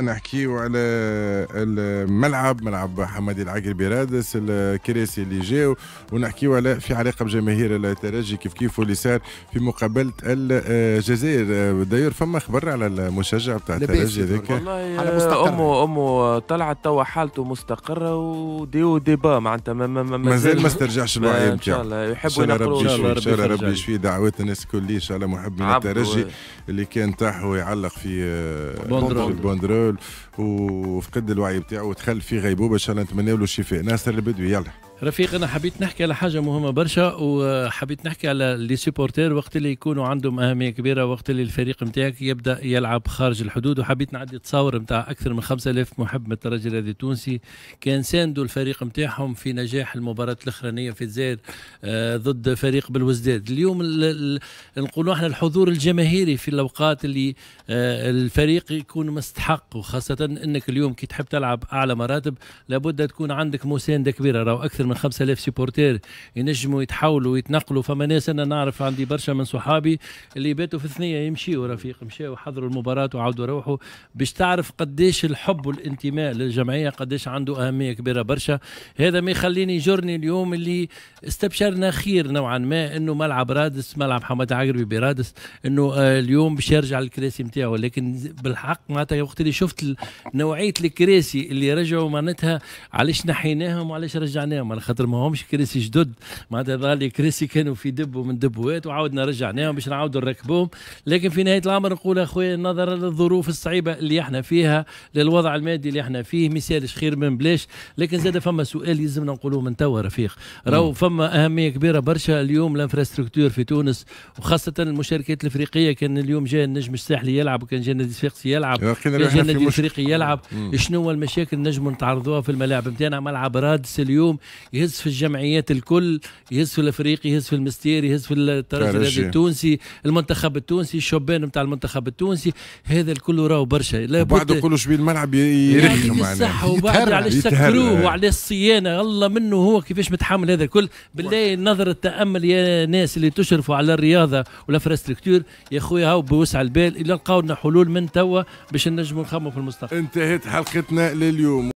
نحكيو على الملعب ملعب حمادي العقل برادس الكراسي اللي جاو ونحكيو على في علاقه بجماهير الترجي كيف كيف واللي صار في مقابله الجزائر داير فما خبر على المشجع بتاع الترجي هذاك والله على مستقر. امه امه طلعت توا حالته مستقره وديو ديبا معناتها ما, ما, ما, مازال ما استرجعش الوعي ان شاء الله يحبوا ينقلوا ان شاء الله ربي يشفي ربي, دعوات الناس الكل ان شاء الله محبين الترجي اللي كان تاعه يعلق في بوندرو الكل وفقد الوعي بتاعه ودخل في غيبوبه ان شاء الله نتمنى له الشفاء ناصر البدوي يلا رفيق انا حبيت نحكي على حاجه مهمه برشا وحبيت نحكي على لي سيبورتير وقت اللي يكونوا عندهم اهميه كبيره وقت اللي الفريق نتاعك يبدا يلعب خارج الحدود وحبيت نعدي تصاور نتاع اكثر من 5000 محب من الترجي هذا التونسي كان ساندوا الفريق نتاعهم في نجاح المباراه الاخرانيه في الجزائر آه، ضد فريق بالوزداد اليوم نقولوا احنا الحضور الجماهيري في الاوقات اللي آه، الفريق يكون مستحق وخاصه انك اليوم كي تحب تلعب اعلى مراتب لابد تكون عندك مسانده كبيره راهو اكثر من 5000 سيبورتير ينجموا يتحولوا ويتنقلوا فما ناس انا نعرف عندي برشا من صحابي اللي باتوا في الثنيه يمشيوا رفيق مشاو حضروا المباراه وعاودوا روحوا باش تعرف قديش الحب والانتماء للجمعيه قديش عنده اهميه كبيره برشا هذا ما يخليني جرني اليوم اللي استبشرنا خير نوعا ما انه ملعب رادس ملعب حمد عقربي برادس انه آه، اليوم باش يرجع الكراسي نتاعو لكن بالحق معناتها وقت اللي شفت نوعيه الكراسي اللي رجعوا معناتها علاش نحيناهم وعلاش رجعناهم خاطر ما همش كراسي جدد معناتها ظهر لي كراسي كانوا في دب ومن دبوات وعاودنا رجعناهم باش نعاودوا نركبوهم لكن في نهايه الامر نقول اخويا نظرا للظروف الصعيبه اللي احنا فيها للوضع المادي اللي احنا فيه ما يسالش خير من بلاش لكن زاد فما سؤال يلزمنا نقولوه من توا رفيق راهو فما اهميه كبيره برشا اليوم الانفراستركتور في تونس وخاصه المشاركات الافريقيه كان اليوم جاء النجم الساحلي يلعب وكان جاء النادي الصفاقسي يلعب وكان جاء النادي الافريقي يلعب شنو هو المشاكل نجموا نتعرضوها في الملاعب نتاعنا ملعب رادس اليوم يهز في الجمعيات الكل يهز في الافريقي يهز في المستير يهز في الترجي التونسي المنتخب التونسي الشبان نتاع المنتخب التونسي هذا الكل راهو برشا لا بعد كل شبيه الملعب يرخم يعني صح وبعد علاش سكروه وعلى الصيانه الله منه هو كيفاش متحمل هذا الكل بالله نظر التامل يا ناس اللي تشرفوا على الرياضه والانفراستركتور يا خويا هاو بوسع البال الا لقاو لنا حلول من توا باش نجموا نخموا في المستقبل انتهت حلقتنا لليوم